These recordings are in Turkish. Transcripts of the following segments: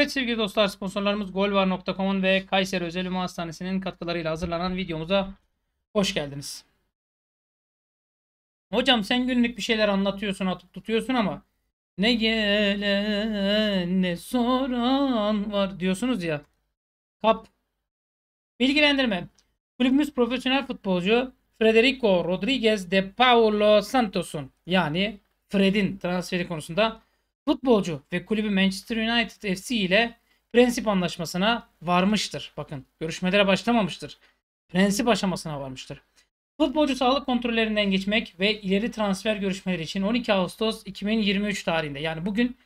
Evet sevgili dostlar sponsorlarımız golvar.com'un ve Kayseri Özel Ümü Hastanesi'nin katkılarıyla hazırlanan videomuza hoş geldiniz. Hocam sen günlük bir şeyler anlatıyorsun atıp tutuyorsun ama ne gelen ne soran var diyorsunuz ya. Kap. Bilgilendirme. Kulübümüz profesyonel futbolcu Federico Rodriguez de Paulo Santos'un yani Fred'in transferi konusunda futbolcu ve kulübü Manchester United FC ile prensip anlaşmasına varmıştır. Bakın görüşmelere başlamamıştır. Prensip aşamasına varmıştır. Futbolcu sağlık kontrollerinden geçmek ve ileri transfer görüşmeleri için 12 Ağustos 2023 tarihinde yani bugün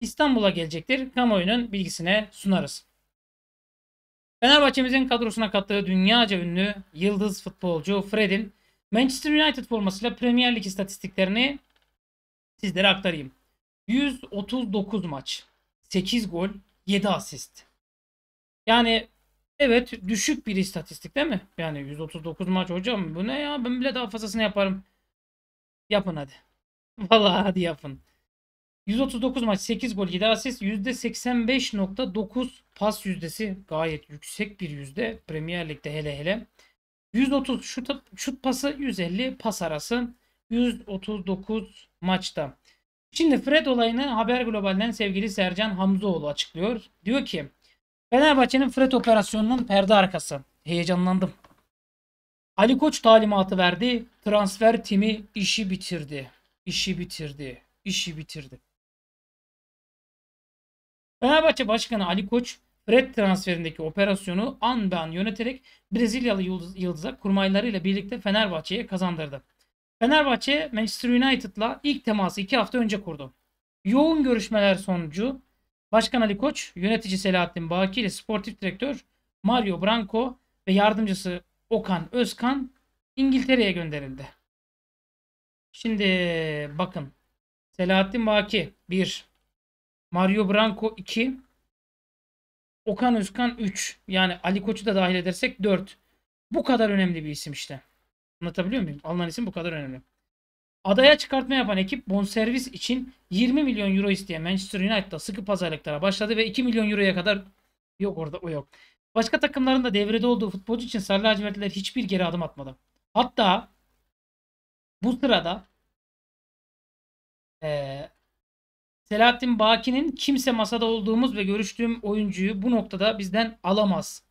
İstanbul'a gelecektir. Kamuoyunun bilgisine sunarız. Fenerbahçe'mizin kadrosuna kattığı dünyaca ünlü yıldız futbolcu Fred'in Manchester United formasıyla Premier Lig istatistiklerini sizlere aktarayım. 139 maç. 8 gol, 7 asist. Yani evet düşük bir istatistik değil mi? Yani 139 maç hocam bu ne ya ben bile daha fazlasını yaparım. Yapın hadi. Vallahi hadi yapın. 139 maç 8 gol 7 asist %85.9 pas yüzdesi gayet yüksek bir yüzde Premier Lig'de hele hele. 130 şut, şut pası 150 pas arası 139 maçta. Şimdi Fred olayını Haber Global'den sevgili Sercan Hamzoğlu açıklıyor. Diyor ki Fenerbahçe'nin Fred operasyonunun perde arkası. Heyecanlandım. Ali Koç talimatı verdi. Transfer timi işi bitirdi. İşi bitirdi. İşi bitirdi. Fenerbahçe Başkanı Ali Koç Fred transferindeki operasyonu an be an yöneterek Brezilyalı yıldız, yıldıza kurmaylarıyla birlikte Fenerbahçe'ye kazandırdı. Fenerbahçe Manchester United'la ilk teması 2 hafta önce kurdu. Yoğun görüşmeler sonucu Başkan Ali Koç, yönetici Selahattin Baki ile sportif direktör Mario Branco ve yardımcısı Okan Özkan İngiltere'ye gönderildi. Şimdi bakın. Selahattin Baki 1. Mario Branco 2. Okan Özkan 3. Yani Ali Koç'u da dahil edersek 4. Bu kadar önemli bir isim işte. Anlatabiliyor muyum? Alınan isim bu kadar önemli. Adaya çıkartma yapan ekip bonservis için 20 milyon euro isteyen Manchester United'da sıkı pazarlıklara başladı ve 2 milyon euroya kadar yok orada o yok. Başka takımların da devrede olduğu futbolcu için Sarı Lacivertliler hiçbir geri adım atmadı. Hatta bu sırada ee, Selahattin Baki'nin kimse masada olduğumuz ve görüştüğüm oyuncuyu bu noktada bizden alamaz.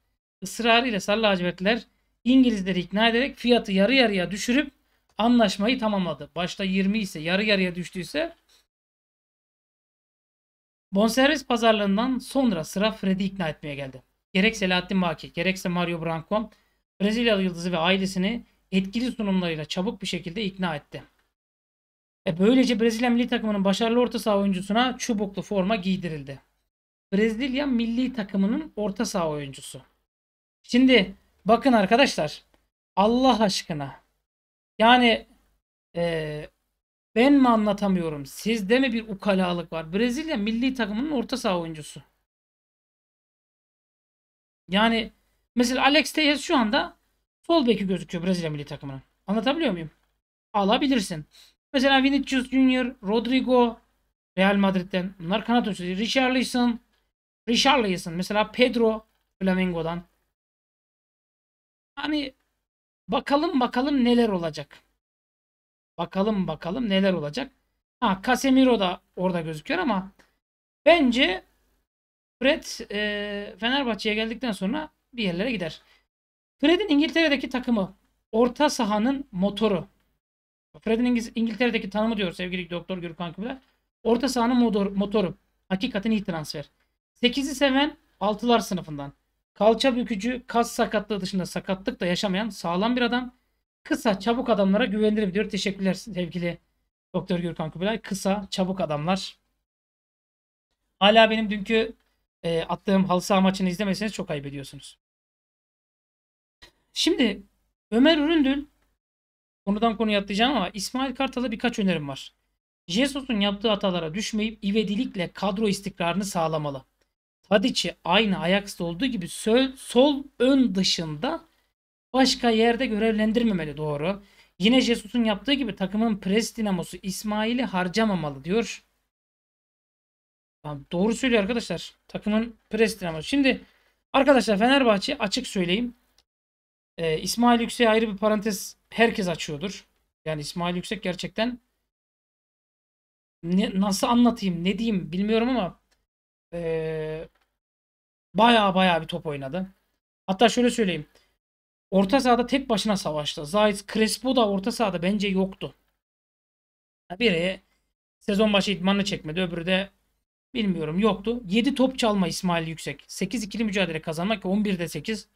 Israrıyla Sarı Lacivertliler İngilizleri ikna ederek fiyatı yarı yarıya düşürüp anlaşmayı tamamladı. Başta 20 ise yarı yarıya düştüyse bonservis pazarlarından sonra sıra Fred'i ikna etmeye geldi. Gerek Selahattin Baki gerekse Mario Branco Brezilyalı yıldızı ve ailesini etkili sunumlarıyla çabuk bir şekilde ikna etti. E böylece Brezilya milli takımının başarılı orta saha oyuncusuna çubuklu forma giydirildi. Brezilya milli takımının orta saha oyuncusu. Şimdi Bakın arkadaşlar Allah aşkına yani e, ben mi anlatamıyorum sizde mi bir ukalalık var? Brezilya milli takımının orta saha oyuncusu. Yani mesela Alex Telles şu anda sol beki gözüküyor Brezilya milli takımına. Anlatabiliyor muyum? Alabilirsin. Mesela Vinicius Junior, Rodrigo Real Madrid'den. Bunlar kanat oyuncusu. Richarlison, Richarlison mesela Pedro Flamengo'dan. Hani bakalım bakalım neler olacak. Bakalım bakalım neler olacak. Ha Casemiro da orada gözüküyor ama bence Fred e, Fenerbahçe'ye geldikten sonra bir yerlere gider. Fred'in İngiltere'deki takımı orta sahanın motoru. Fred'in İngiltere'deki tanımı diyor sevgili Doktor Gürkan Kübler. Orta sahanın motor, motoru. Hakikaten iyi transfer. 8'i seven 6'lar sınıfından. Kalça bükücü, kas sakatlığı dışında sakatlık da yaşamayan sağlam bir adam. Kısa, çabuk adamlara güvenirim diyor. Teşekkürler sevgili Doktor Gürkan Kubilay. Kısa, çabuk adamlar. Hala benim dünkü e, attığım halı saha maçını izlemeseniz çok ayıp ediyorsunuz. Şimdi Ömer Üründül konudan konuya atlayacağım ama İsmail Kartal'a birkaç önerim var. Jesus'un yaptığı hatalara düşmeyip ivedilikle kadro istikrarını sağlamalı. Tadic'i aynı Ajax'da olduğu gibi sol, sol ön dışında başka yerde görevlendirmemeli doğru. Yine Jesus'un yaptığı gibi takımın pres dinamosu İsmail'i harcamamalı diyor. doğru söylüyor arkadaşlar. Takımın pres dinamosu. Şimdi arkadaşlar Fenerbahçe açık söyleyeyim. Ee, İsmail Yüksek'e ayrı bir parantez herkes açıyordur. Yani İsmail Yüksek gerçekten ne, nasıl anlatayım ne diyeyim bilmiyorum ama ee, baya baya bir top oynadı. Hatta şöyle söyleyeyim. Orta sahada tek başına savaştı. Zayt Crespo da orta sahada bence yoktu. Biri sezon başı idmanını çekmedi. Öbürü de bilmiyorum yoktu. 7 top çalma İsmail Yüksek. 8 ikili mücadele kazanmak ki 11'de 8.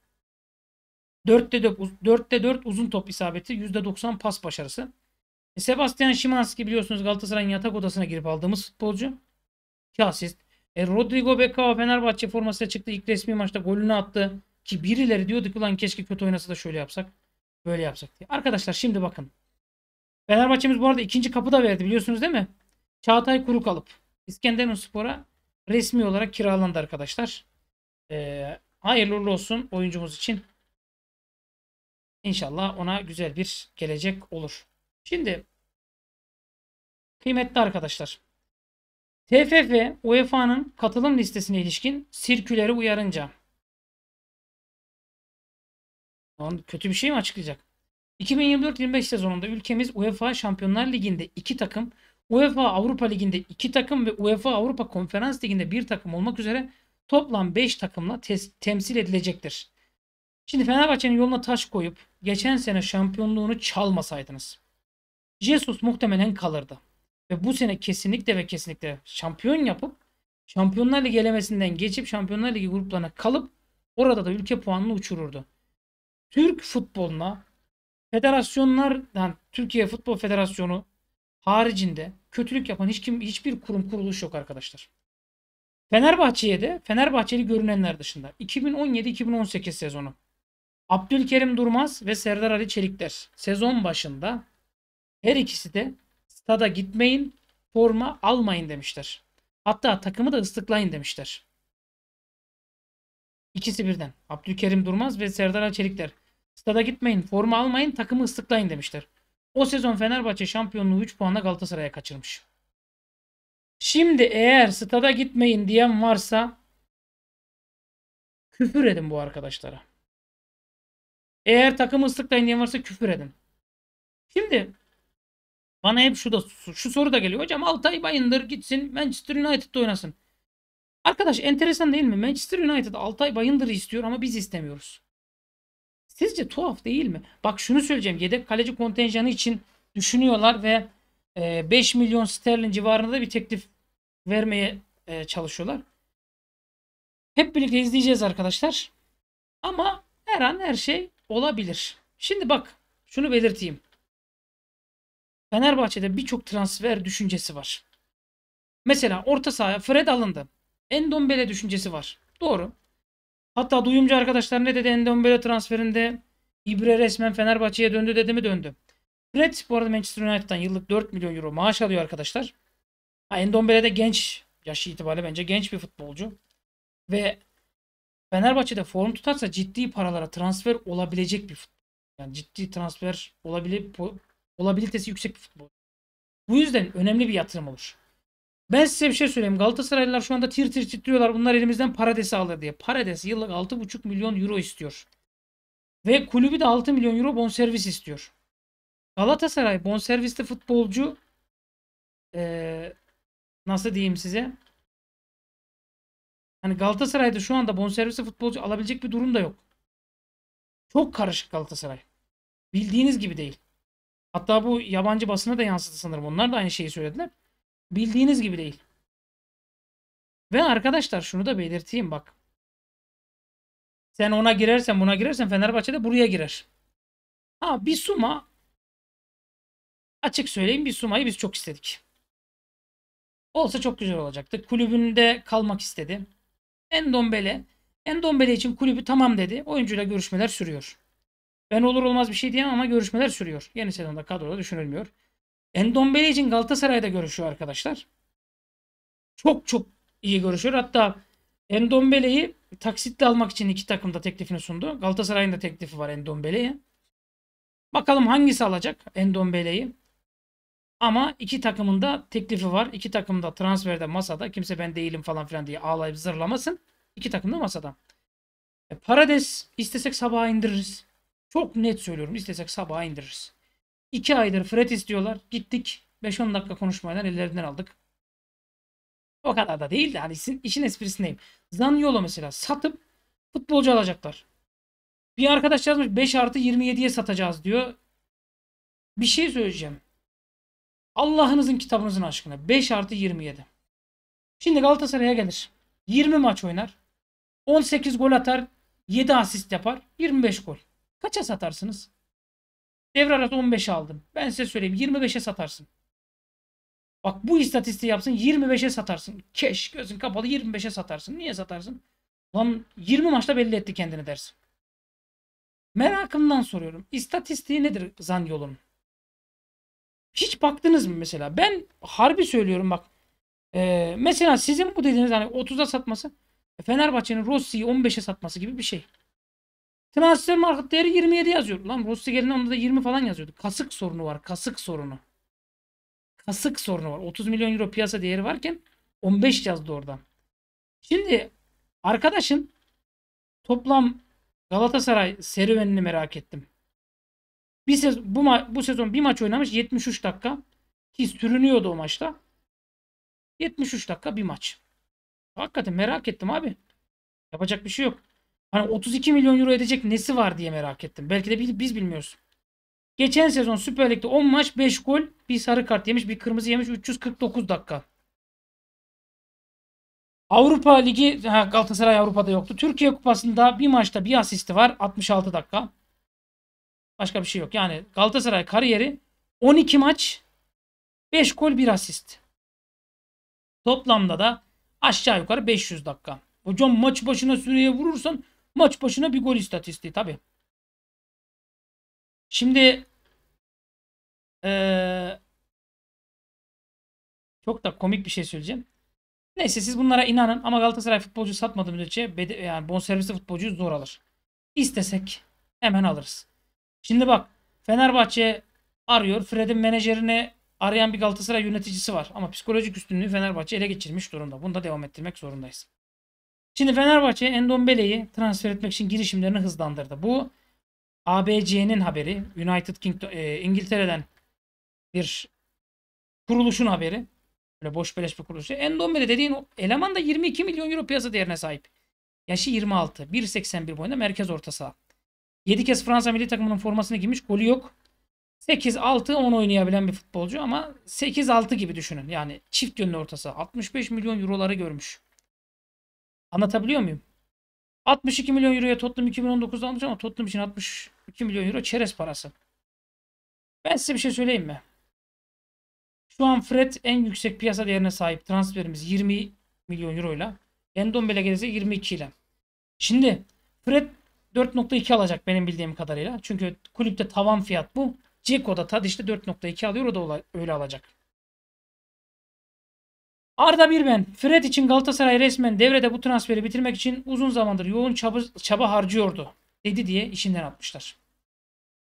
4'te 4, 4'te 4 uzun top isabeti. %90 pas başarısı. E, Sebastian Şimanski biliyorsunuz Galatasaray'ın yatak odasına girip aldığımız futbolcu. 2 e Rodrigo Becao Fenerbahçe formasıyla çıktı. ilk resmi maçta golünü attı. Ki birileri diyordu ki ulan keşke kötü oynasa da şöyle yapsak. Böyle yapsak diye. Arkadaşlar şimdi bakın. Fenerbahçe'miz bu arada ikinci kapı da verdi biliyorsunuz değil mi? Çağatay Kuru kalıp İskenderun Spor'a resmi olarak kiralandı arkadaşlar. Ee, hayırlı uğurlu olsun oyuncumuz için. İnşallah ona güzel bir gelecek olur. Şimdi kıymetli arkadaşlar TFF UEFA'nın katılım listesine ilişkin sirküleri uyarınca. kötü bir şey mi açıklayacak? 2024-25 sezonunda ülkemiz UEFA Şampiyonlar Ligi'nde 2 takım, UEFA Avrupa Ligi'nde 2 takım ve UEFA Avrupa Konferans Ligi'nde 1 takım olmak üzere toplam 5 takımla temsil edilecektir. Şimdi Fenerbahçe'nin yoluna taş koyup geçen sene şampiyonluğunu çalmasaydınız Jesus muhtemelen kalırdı ve bu sene kesinlikle ve kesinlikle şampiyon yapıp Şampiyonlar Ligi elemesinden geçip Şampiyonlar Ligi gruplarına kalıp orada da ülke puanını uçururdu. Türk futboluna federasyonlardan Türkiye Futbol Federasyonu haricinde kötülük yapan hiç kim hiçbir kurum kuruluş yok arkadaşlar. Fenerbahçe'ye de Fenerbahçeli görünenler dışında 2017-2018 sezonu Abdülkerim Durmaz ve Serdar Ali Çelikler sezon başında her ikisi de Stada gitmeyin, forma almayın demiştir. Hatta takımı da ıslıklayın demiştir. İkisi birden. Abdülkerim Durmaz ve Serdar Çelikler. Stada gitmeyin, forma almayın, takımı ıslıklayın demiştir. O sezon Fenerbahçe şampiyonluğu 3 puanla Galatasaray'a kaçırmış. Şimdi eğer stada gitmeyin diyen varsa küfür edin bu arkadaşlara. Eğer takımı ıslıklayın diyen varsa küfür edin. Şimdi bana hep şu da şu soru da geliyor. Hocam Altay Bayındır gitsin Manchester United'da oynasın. Arkadaş enteresan değil mi? Manchester United Altay Bayındır'ı istiyor ama biz istemiyoruz. Sizce tuhaf değil mi? Bak şunu söyleyeceğim. Yedek kaleci kontenjanı için düşünüyorlar ve 5 e, milyon sterlin civarında bir teklif vermeye e, çalışıyorlar. Hep birlikte izleyeceğiz arkadaşlar. Ama her an her şey olabilir. Şimdi bak şunu belirteyim. Fenerbahçe'de birçok transfer düşüncesi var. Mesela orta saha Fred alındı. Endombele düşüncesi var. Doğru. Hatta duyumcu arkadaşlar ne dedi Endombele transferinde İbre resmen Fenerbahçe'ye döndü dedi mi döndü. Fred bu arada Manchester United'dan yıllık 4 milyon euro maaş alıyor arkadaşlar. Ha, Endombele de genç. Yaşı itibariyle bence genç bir futbolcu. Ve Fenerbahçe'de form tutarsa ciddi paralara transfer olabilecek bir futbol. Yani ciddi transfer olabilir olabilitesi yüksek bir futbol. Bu yüzden önemli bir yatırım olur. Ben size bir şey söyleyeyim. Galatasaraylılar şu anda tir tir titriyorlar. Bunlar elimizden Parades'i alır diye. Parades yıllık 6,5 milyon euro istiyor. Ve kulübü de 6 milyon euro bonservis istiyor. Galatasaray bonservisli futbolcu ee, nasıl diyeyim size? Hani Galatasaray'da şu anda bonservisli futbolcu alabilecek bir durum da yok. Çok karışık Galatasaray. Bildiğiniz gibi değil. Hatta bu yabancı basına da yansıdı sanırım. Onlar da aynı şeyi söylediler. Bildiğiniz gibi değil. Ve arkadaşlar şunu da belirteyim bak. Sen ona girersen buna girersen Fenerbahçe de buraya girer. Ha bir suma açık söyleyeyim bir sumayı biz çok istedik. Olsa çok güzel olacaktı. Kulübünde kalmak istedi. Endombele Endombele için kulübü tamam dedi. Oyuncuyla görüşmeler sürüyor. Ben olur olmaz bir şey diyemem ama görüşmeler sürüyor. Yeni sezonda kadroda düşünülmüyor. Endombele için Galatasaray'da görüşüyor arkadaşlar. Çok çok iyi görüşüyor. Hatta Endombele'yi taksitle almak için iki takım da teklifini sundu. Galatasaray'ın da teklifi var Endombele'ye. Bakalım hangisi alacak Endombele'yi. Ama iki takımın da teklifi var. İki takım da transferde masada. Kimse ben değilim falan filan diye ağlayıp zırlamasın. İki takım da masada. E, Parades istesek sabaha indiririz. Çok net söylüyorum. İstesek sabaha indiririz. İki aydır fret istiyorlar. Gittik. 5-10 dakika konuşmadan ellerinden aldık. O kadar da değil de hani işin, işin esprisindeyim. Zanyola mesela satıp futbolcu alacaklar. Bir arkadaş yazmış 5 artı 27'ye satacağız diyor. Bir şey söyleyeceğim. Allah'ınızın kitabınızın aşkına 5 artı 27. Şimdi Galatasaray'a gelir. 20 maç oynar. 18 gol atar. 7 asist yapar. 25 gol. Kaça satarsınız? Devre arası 15'e aldım. Ben size söyleyeyim 25'e satarsın. Bak bu istatistiği yapsın 25'e satarsın. Keş gözün kapalı 25'e satarsın. Niye satarsın? Lan 20 maçta belli etti kendini dersin. Merakımdan soruyorum. İstatistiği nedir Zanyol'un? Hiç baktınız mı mesela? Ben harbi söylüyorum bak. Ee, mesela sizin bu dediğiniz hani 30'a satması Fenerbahçe'nin Rossi'yi 15'e satması gibi bir şey. Transfer market değeri 27 yazıyor. Lan Rusya geldiğinde onda da 20 falan yazıyordu. Kasık sorunu var. Kasık sorunu. Kasık sorunu var. 30 milyon euro piyasa değeri varken 15 yazdı orada. Şimdi arkadaşın toplam Galatasaray serüvenini merak ettim. Bir sezon, bu, ma- bu sezon bir maç oynamış 73 dakika ki sürünüyordu o maçta. 73 dakika bir maç. Hakikaten merak ettim abi. Yapacak bir şey yok. Hani 32 milyon euro edecek nesi var diye merak ettim. Belki de biz bilmiyoruz. Geçen sezon Süper Lig'de 10 maç 5 gol bir sarı kart yemiş bir kırmızı yemiş 349 dakika. Avrupa Ligi ha, Galatasaray Avrupa'da yoktu. Türkiye Kupası'nda bir maçta bir asisti var 66 dakika. Başka bir şey yok. Yani Galatasaray kariyeri 12 maç 5 gol 1 asist. Toplamda da aşağı yukarı 500 dakika. Hocam maç başına süreye vurursan Maç başına bir gol istatistiği tabi. Şimdi ee, çok da komik bir şey söyleyeceğim. Neyse siz bunlara inanın ama Galatasaray futbolcu satmadığı müddetçe bede, yani bonservisli futbolcuyu zor alır. İstesek hemen alırız. Şimdi bak Fenerbahçe arıyor. Fred'in menajerine arayan bir Galatasaray yöneticisi var. Ama psikolojik üstünlüğü Fenerbahçe ele geçirmiş durumda. Bunu da devam ettirmek zorundayız. Şimdi Fenerbahçe Endombele'yi transfer etmek için girişimlerini hızlandırdı. Bu ABC'nin haberi. United Kingdom, e, İngiltere'den bir kuruluşun haberi. Böyle boş beleş bir kuruluş. Endombele dediğin eleman da 22 milyon euro piyasa değerine sahip. Yaşı 26. 1.81 boyunda merkez orta saha. 7 kez Fransa milli takımının formasını giymiş. Golü yok. 8-6-10 oynayabilen bir futbolcu ama 8-6 gibi düşünün. Yani çift yönlü ortası. 65 milyon euroları görmüş. Anlatabiliyor muyum? 62 milyon euroya Tottenham 2019'da almış ama Tottenham için 62 milyon euro çerez parası. Ben size bir şey söyleyeyim mi? Şu an Fred en yüksek piyasa değerine sahip transferimiz 20 milyon euroyla. Endombele gelirse 22 ile. Şimdi Fred 4.2 alacak benim bildiğim kadarıyla. Çünkü kulüpte tavan fiyat bu. Ceko da Tadiş'te 4.2 alıyor. O da öyle alacak. Arda bir ben. Fred için Galatasaray resmen devrede bu transferi bitirmek için uzun zamandır yoğun çaba, çaba harcıyordu dedi diye işinden atmışlar.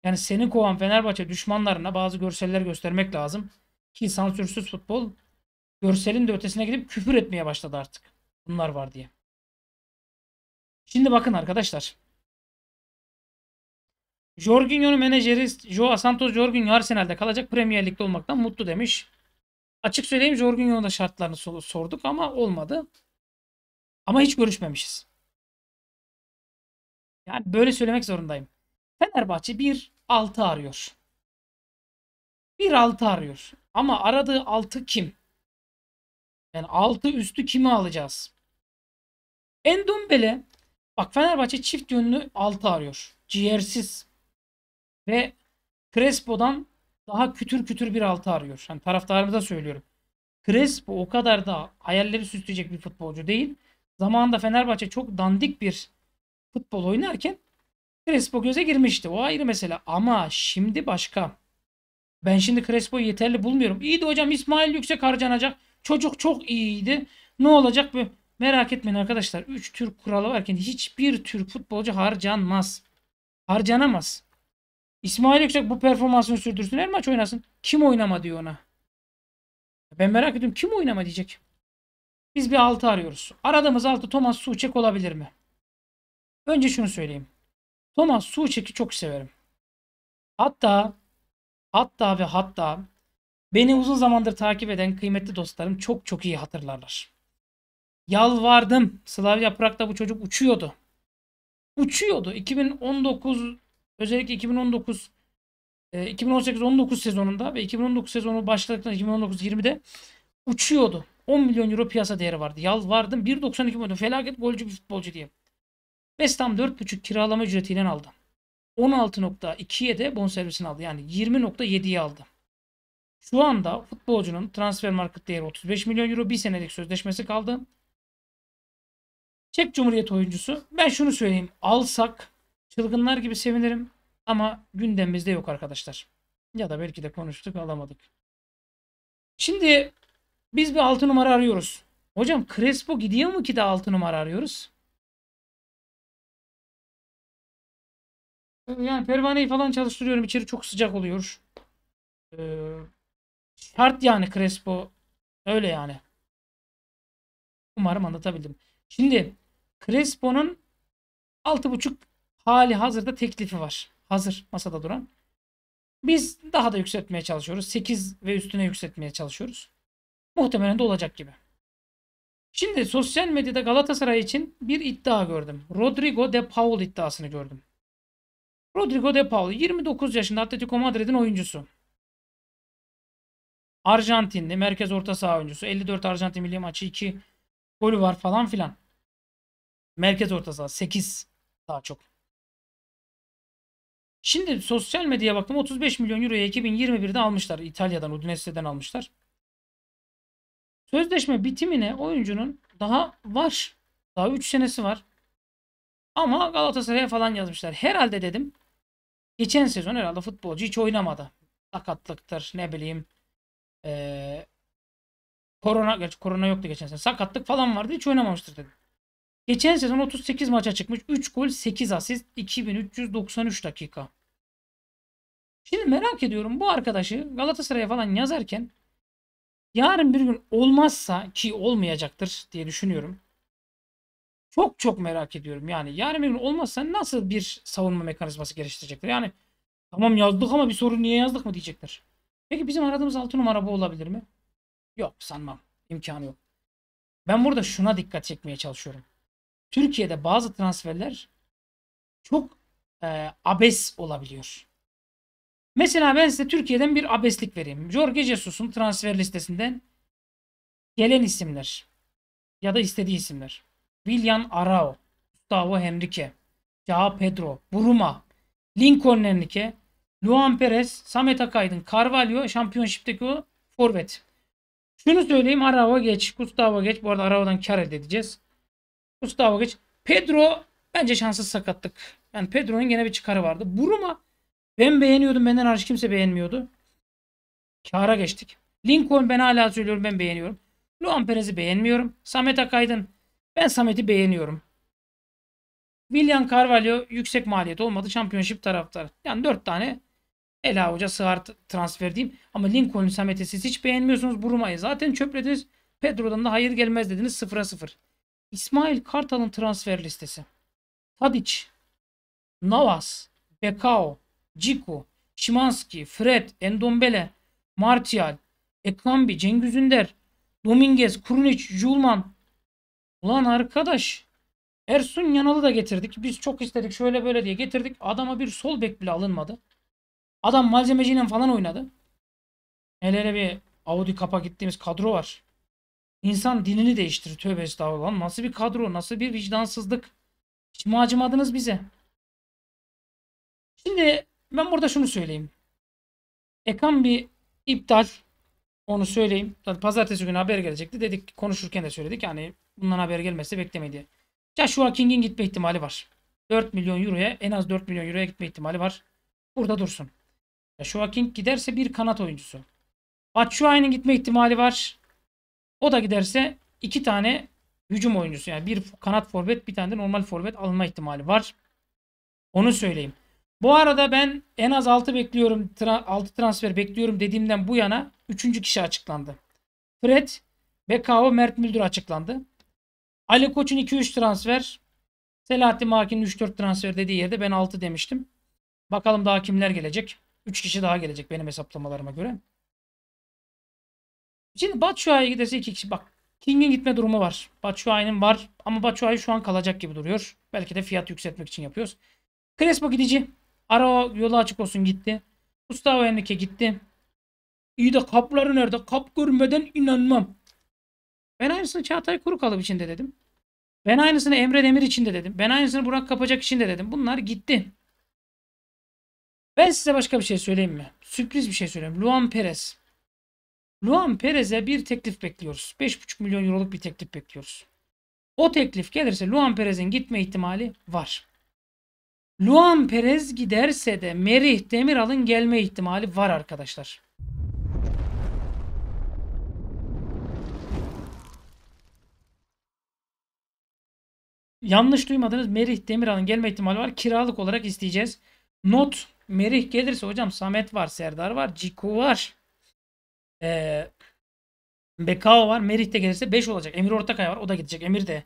Yani seni kovan Fenerbahçe düşmanlarına bazı görseller göstermek lazım. Ki sansürsüz futbol görselin de ötesine gidip küfür etmeye başladı artık. Bunlar var diye. Şimdi bakın arkadaşlar. Jorginho'nun menajeri Joao Santos Jorginho Arsenal'de kalacak Premier Lig'de olmaktan mutlu demiş. Açık söyleyeyim Jorginho'nun da şartlarını sorduk ama olmadı. Ama hiç görüşmemişiz. Yani böyle söylemek zorundayım. Fenerbahçe 1-6 arıyor. 1-6 arıyor. Ama aradığı 6 kim? Yani 6 üstü kimi alacağız? Endombele bak Fenerbahçe çift yönlü 6 arıyor. Ciğersiz. Ve Crespo'dan daha kütür kütür bir altı arıyor. Yani taraftarımıza söylüyorum. Crespo o kadar da hayalleri süsleyecek bir futbolcu değil. Zamanında Fenerbahçe çok dandik bir futbol oynarken Crespo göze girmişti. O ayrı mesele. Ama şimdi başka. Ben şimdi Crespo'yu yeterli bulmuyorum. İyiydi hocam İsmail Yüksek harcanacak. Çocuk çok iyiydi. Ne olacak bu? Merak etmeyin arkadaşlar. 3 Türk kuralı varken hiçbir Türk futbolcu harcanmaz. Harcanamaz. İsmail Yüksek bu performansını sürdürsün her maç oynasın. Kim oynama diyor ona. Ben merak ediyorum kim oynama diyecek. Biz bir altı arıyoruz. Aradığımız altı Thomas Suçek olabilir mi? Önce şunu söyleyeyim. Thomas Suçek'i çok severim. Hatta hatta ve hatta beni uzun zamandır takip eden kıymetli dostlarım çok çok iyi hatırlarlar. Yalvardım. Slavia Prag'da bu çocuk uçuyordu. Uçuyordu. 2019 Özellikle 2019 2018-19 e, sezonunda ve 2019 sezonu başladıktan 2019-20'de uçuyordu. 10 milyon euro piyasa değeri vardı. Yalvardım 1.92 milyon felaket golcü bir futbolcu diye. West Ham 4.5 kiralama ücretiyle aldı. 16.2'ye de bonservisini aldı. Yani 20.7'ye aldı. Şu anda futbolcunun transfer market değeri 35 milyon euro. Bir senelik sözleşmesi kaldı. Çek Cumhuriyet oyuncusu. Ben şunu söyleyeyim. Alsak Çılgınlar gibi sevinirim ama gündemimizde yok arkadaşlar. Ya da belki de konuştuk alamadık. Şimdi biz bir 6 numara arıyoruz. Hocam Crespo gidiyor mu ki de 6 numara arıyoruz? Yani pervaneyi falan çalıştırıyorum. İçeri çok sıcak oluyor. Ee, şart yani Crespo. Öyle yani. Umarım anlatabildim. Şimdi Crespo'nun 6.5 hali hazırda teklifi var. Hazır masada duran. Biz daha da yükseltmeye çalışıyoruz. 8 ve üstüne yükseltmeye çalışıyoruz. Muhtemelen de olacak gibi. Şimdi sosyal medyada Galatasaray için bir iddia gördüm. Rodrigo de Paul iddiasını gördüm. Rodrigo de Paul 29 yaşında Atletico Madrid'in oyuncusu. Arjantinli merkez orta saha oyuncusu. 54 Arjantin milli maçı 2 golü var falan filan. Merkez orta saha 8 daha çok. Şimdi sosyal medyaya baktım 35 milyon euroya 2021'de almışlar. İtalya'dan Udinese'den almışlar. Sözleşme bitimine oyuncunun daha var. Daha 3 senesi var. Ama Galatasaray'a falan yazmışlar. Herhalde dedim. Geçen sezon herhalde futbolcu hiç oynamadı. Sakatlıktır ne bileyim. Ee, korona, gerçi korona yoktu geçen sezon. Sakatlık falan vardı hiç oynamamıştır dedim. Geçen sezon 38 maça çıkmış. 3 gol 8 asist 2393 dakika. Şimdi merak ediyorum bu arkadaşı Galatasaray'a falan yazarken yarın bir gün olmazsa ki olmayacaktır diye düşünüyorum. Çok çok merak ediyorum yani yarın bir gün olmazsa nasıl bir savunma mekanizması geliştirecekler? Yani tamam yazdık ama bir sorun niye yazdık mı diyecekler. Peki bizim aradığımız 6 numara bu olabilir mi? Yok sanmam. İmkanı yok. Ben burada şuna dikkat çekmeye çalışıyorum. Türkiye'de bazı transferler çok e, abes olabiliyor. Mesela ben size Türkiye'den bir abeslik vereyim. Jorge Jesus'un transfer listesinden gelen isimler ya da istediği isimler. William Arao, Gustavo Henrique, Joao Pedro, Buruma, Lincoln Henrique, Luan Perez, Samet Akaydın, Carvalho, şampiyonşipteki o forvet. Şunu söyleyeyim Arao geç, Gustavo geç. Bu arada Arao'dan kar elde edeceğiz. Gustavo geç. Pedro bence şanssız sakatlık. Yani Pedro'nun gene bir çıkarı vardı. Buruma ben beğeniyordum. Benden hariç kimse beğenmiyordu. Kara geçtik. Lincoln ben hala söylüyorum ben beğeniyorum. Luan Perez'i beğenmiyorum. Samet Akaydın ben Samet'i beğeniyorum. William Carvalho yüksek maliyet olmadı. Championship taraftarı. Yani dört tane Ela Hoca sığar transfer diyeyim. Ama Lincoln'u Samet'i siz hiç beğenmiyorsunuz. Buruma'yı e zaten çöplediniz. Pedro'dan da hayır gelmez dediniz 0'a sıfır. İsmail Kartal'ın transfer listesi. Tadic, Navas, Bekao, Ciko, Şimanski, Fred, Endombele, Martial, Ekambi, Cengiz Ünder, Dominguez, Krunic, Julman. Ulan arkadaş. Ersun Yanal'ı da getirdik. Biz çok istedik şöyle böyle diye getirdik. Adama bir sol bek bile alınmadı. Adam malzemeciyle falan oynadı. El ele bir Audi kapa gittiğimiz kadro var. İnsan dilini değiştirir tövbe estağfurullah. Nasıl bir kadro nasıl bir vicdansızlık. Hiç mi acımadınız bize? Şimdi ben burada şunu söyleyeyim. Ekan bir iptal onu söyleyeyim. Zaten pazartesi günü haber gelecekti. Dedik konuşurken de söyledik. Yani bundan haber gelmesi beklemedi. diye. şu King'in gitme ihtimali var. 4 milyon euroya en az 4 milyon euroya gitme ihtimali var. Burada dursun. Ya şu King giderse bir kanat oyuncusu. Batshuayi'nin gitme ihtimali var. O da giderse iki tane hücum oyuncusu. Yani bir kanat forvet bir tane de normal forvet alınma ihtimali var. Onu söyleyeyim. Bu arada ben en az 6 bekliyorum, 6 transfer bekliyorum dediğimden bu yana 3. kişi açıklandı. Fred, Bekao, Mert Müldür açıklandı. Ali Koç'un 2-3 transfer, Selahattin Makin'in 3-4 transfer dediği yerde ben 6 demiştim. Bakalım daha kimler gelecek. 3 kişi daha gelecek benim hesaplamalarıma göre. Şimdi Batshuayi'ye giderse 2 kişi bak. King'in gitme durumu var. Batshuayi'nin var ama Batshuayi şu an kalacak gibi duruyor. Belki de fiyat yükseltmek için yapıyoruz. Crespo gidici. Ara yolu açık olsun gitti. Gustavo Henrique gitti. İyi de kapları nerede? Kap görmeden inanmam. Ben aynısını Çağatay Kuru kalıp içinde dedim. Ben aynısını Emre Demir içinde dedim. Ben aynısını Burak Kapacak içinde dedim. Bunlar gitti. Ben size başka bir şey söyleyeyim mi? Sürpriz bir şey söyleyeyim. Luan Perez. Luan Perez'e bir teklif bekliyoruz. 5,5 milyon euroluk bir teklif bekliyoruz. O teklif gelirse Luan Perez'in gitme ihtimali var. Luan Perez giderse de Merih Demiral'ın gelme ihtimali var arkadaşlar. Yanlış duymadınız. Merih Demiral'ın gelme ihtimali var. Kiralık olarak isteyeceğiz. Not Merih gelirse hocam Samet var, Serdar var, Ciku var. Ee, Bekao var. Merih de gelirse 5 olacak. Emir Ortakaya var. O da gidecek. Emir de.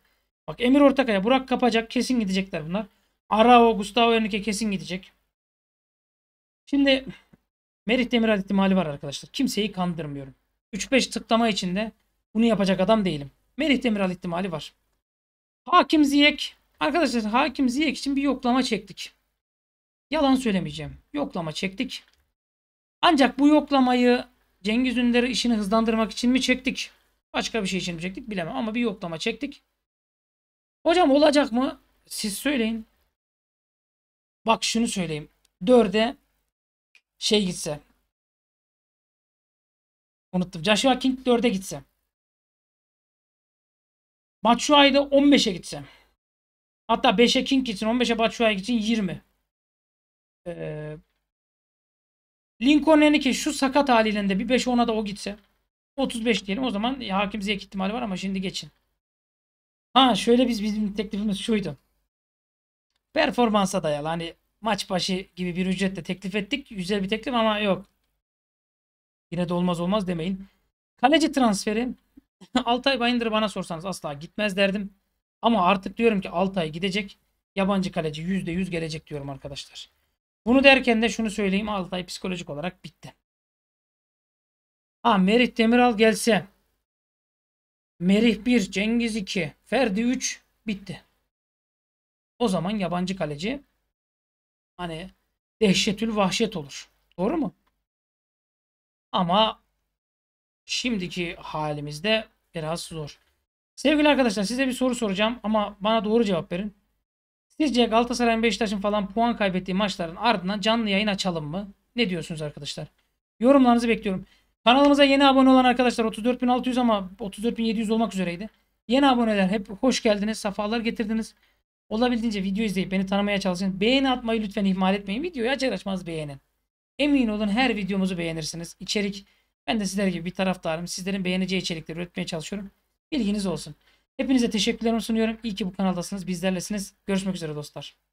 Bak Emir Ortakaya, Burak kapacak. Kesin gidecekler bunlar. Arao, Gustavo Henrique kesin gidecek. Şimdi Merih Demiral ihtimali var arkadaşlar. Kimseyi kandırmıyorum. 3-5 tıklama içinde bunu yapacak adam değilim. Merih Demiral ihtimali var. Hakim Ziyek. Arkadaşlar Hakim Ziyek için bir yoklama çektik. Yalan söylemeyeceğim. Yoklama çektik. Ancak bu yoklamayı Cengiz Ünder'i işini hızlandırmak için mi çektik? Başka bir şey için mi çektik bilemem ama bir yoklama çektik. Hocam olacak mı? Siz söyleyin. Bak şunu söyleyeyim. 4'e şey gitse. Unuttum. Joshua King 4'e gitse. Batshuayi de 15'e gitse. Hatta 5'e King gitsin. 15'e Batshuayi gitsin. 20. Ee, Lincoln Enrique şu sakat halinde bir 5 ona da o gitse. 35 diyelim. O zaman Hakim Ziyech ihtimali var ama şimdi geçin. Ha şöyle biz bizim teklifimiz şuydu. Performansa dayalı. Hani maç başı gibi bir ücretle teklif ettik. Güzel bir teklif ama yok. Yine de olmaz olmaz demeyin. Kaleci transferi. Altay bayındır. bana sorsanız asla gitmez derdim. Ama artık diyorum ki Altay gidecek. Yabancı kaleci %100 gelecek diyorum arkadaşlar. Bunu derken de şunu söyleyeyim. Altay psikolojik olarak bitti. Ha Merih Demiral gelse. Merih 1, Cengiz 2, Ferdi 3 bitti. O zaman yabancı kaleci hani dehşetül vahşet olur. Doğru mu? Ama şimdiki halimizde biraz zor. Sevgili arkadaşlar size bir soru soracağım ama bana doğru cevap verin. Sizce Galatasaray'ın Beşiktaş'ın falan puan kaybettiği maçların ardından canlı yayın açalım mı? Ne diyorsunuz arkadaşlar? Yorumlarınızı bekliyorum. Kanalımıza yeni abone olan arkadaşlar 34.600 ama 34.700 olmak üzereydi. Yeni aboneler hep hoş geldiniz, sefalar getirdiniz. Olabildiğince video izleyip beni tanımaya çalışın. Beğeni atmayı lütfen ihmal etmeyin. Videoyu açar açmaz beğenin. Emin olun her videomuzu beğenirsiniz. İçerik ben de sizler gibi bir taraftarım. Sizlerin beğeneceği içerikleri üretmeye çalışıyorum. Bilginiz olsun. Hepinize teşekkürlerimi sunuyorum. İyi ki bu kanaldasınız. Bizlerlesiniz. Görüşmek üzere dostlar.